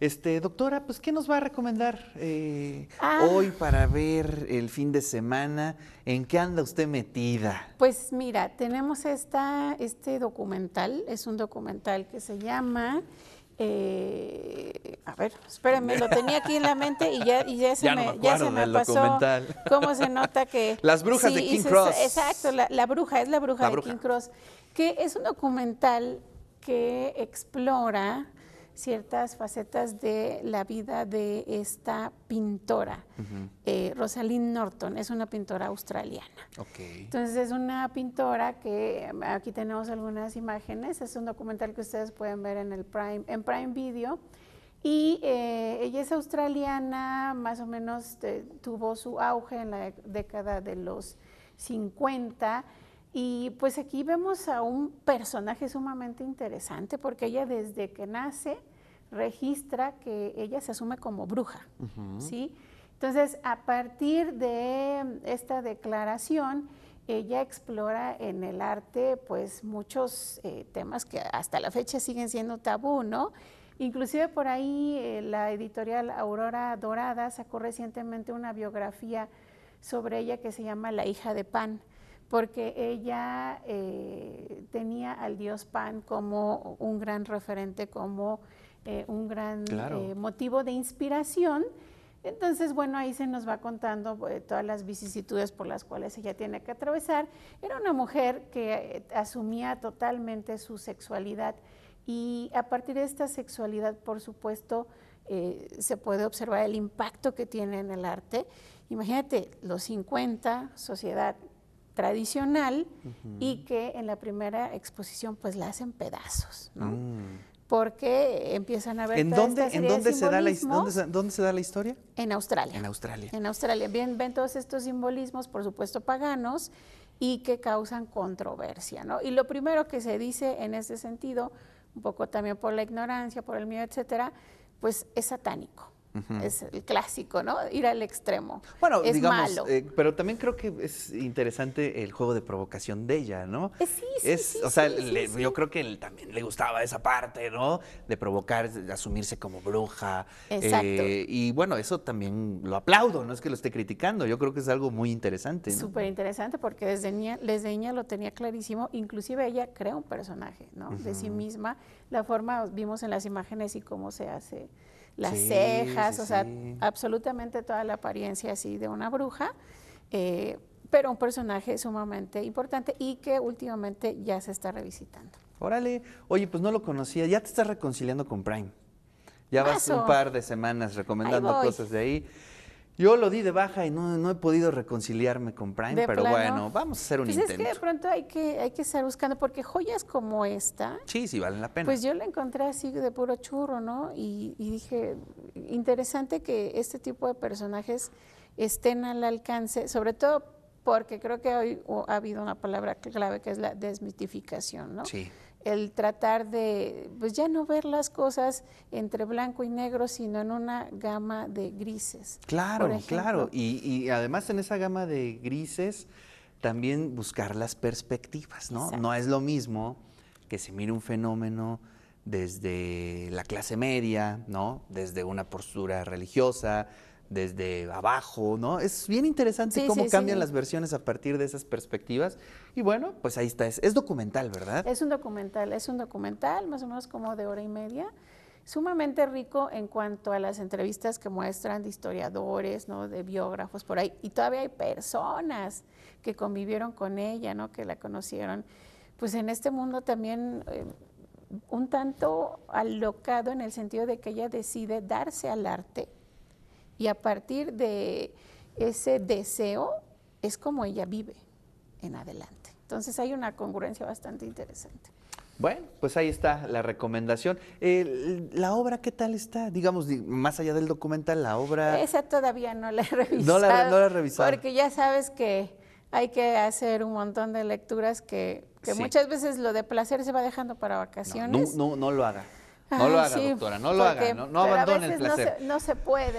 Este, doctora, pues, ¿qué nos va a recomendar eh, ah. hoy para ver el fin de semana? ¿En qué anda usted metida? Pues mira, tenemos esta, este documental, es un documental que se llama eh, a ver, espérenme, lo tenía aquí en la mente y ya, se me, pasó. ¿Cómo se nota que. Las brujas de King Cross. Exacto, la, bruja, es la bruja de King Cross, que es un documental que explora ciertas facetas de la vida de esta pintora. Eh, Rosalind Norton es una pintora australiana. Entonces es una pintora que em, aquí tenemos algunas imágenes, es un documental que ustedes pueden ver en el Prime, en Prime Video. Y eh, ella es australiana, más o menos eh, tuvo su auge en la década de los 50 y pues aquí vemos a un personaje sumamente interesante porque ella desde que nace registra que ella se asume como bruja, ¿sí? Entonces, a partir de esta declaración, ella explora en el arte pues muchos eh, temas que hasta la fecha siguen siendo tabú, ¿no? Inclusive por ahí eh, la editorial Aurora Dorada sacó recientemente una biografía sobre ella que se llama La hija de pan porque ella eh, tenía al dios Pan como un gran referente, como eh, un gran eh, motivo de inspiración. Entonces, bueno, ahí se nos va contando todas las vicisitudes por las cuales ella tiene que atravesar. Era una mujer que asumía totalmente su sexualidad y a partir de esta sexualidad, por supuesto, se puede observar el impacto que tiene en el arte. Imagínate, los 50, sociedad tradicional y que en la primera exposición pues la hacen pedazos, ¿no? Mm. Porque empiezan a ver ¿En dónde en dónde se da la da la historia? En Australia. En Australia. En Australia. Bien, ven todos estos simbolismos, por supuesto paganos y que causan controversia, ¿no? Y lo primero que se dice en este sentido, un poco también por la ignorancia, por el miedo, etcétera, pues es satánico. Es el clásico, ¿no? Ir al extremo. Bueno, es malo. Eh, pero también creo que es interesante el juego de provocación de ella, ¿no? Eh, sí, sí, es, O sea, yo creo que también le gustaba esa parte, ¿no? De provocar, de asumirse como bruja. Exacto. Eh, y bueno, eso también lo aplaudo, no es que lo esté criticando. Yo creo que es algo muy interesante. Súper interesante porque desde niña, desde niña lo tenía clarísimo. Inclusive ella crea un personaje, ¿no? De sí misma. La forma, vimos en las imágenes y cómo se hace las cejas, o sea, absolutamente toda la apariencia así de una bruja, eh, pero un personaje sumamente importante y que últimamente ya se está revisitando. Órale, oye, pues no lo conocía, ya te estás reconciliando con Prime. Ya vas un par de semanas recomendando cosas de ahí. Yo lo di de baja y no, he podido reconciliarme con Prime, pero bueno, vamos a hacer un pues Es que de pronto hay que, hay que estar buscando, porque joyas como esta. Sí, sí, valen la pena. Pues yo la encontré así de puro churro, ¿no? Y, y dije, interesante que este tipo de personajes estén al alcance, sobre todo porque creo que hoy ha habido una palabra clave que es la desmitificación, ¿no? Sí el tratar de, pues ya no ver las cosas entre blanco y negro, sino en una gama de grises. Claro, claro. Y, además en esa gama de grises también buscar las perspectivas, ¿no? No es lo mismo que se mire un fenómeno desde la clase media, ¿no? Desde una postura religiosa, desde abajo, ¿no? Es bien interesante cómo cambian las versiones a partir de esas perspectivas. Y bueno, pues ahí está. Es, documental, ¿verdad? Es un documental, es un documental, más o menos como de hora y media. Sumamente rico en cuanto a las entrevistas que muestran de historiadores, ¿no? De biógrafos por ahí. Y todavía hay personas que convivieron con ella, ¿no? Que la conocieron. Pues en este mundo también... Eh, un tanto alocado en el sentido de que ella decide darse al arte, y a partir de ese deseo es como ella vive en adelante. Entonces hay una congruencia bastante interesante. Bueno, pues ahí está la recomendación. ¿La obra qué tal está? Digamos, más allá del documental, la obra... Esa todavía no la he revisado. No la, he revisado. Porque ya sabes que hay que hacer un montón de lecturas que, muchas veces lo de placer se va dejando para vacaciones. No, no, no, lo haga. No lo haga, doctora, no lo haga, no, no abandone el placer. no se puede.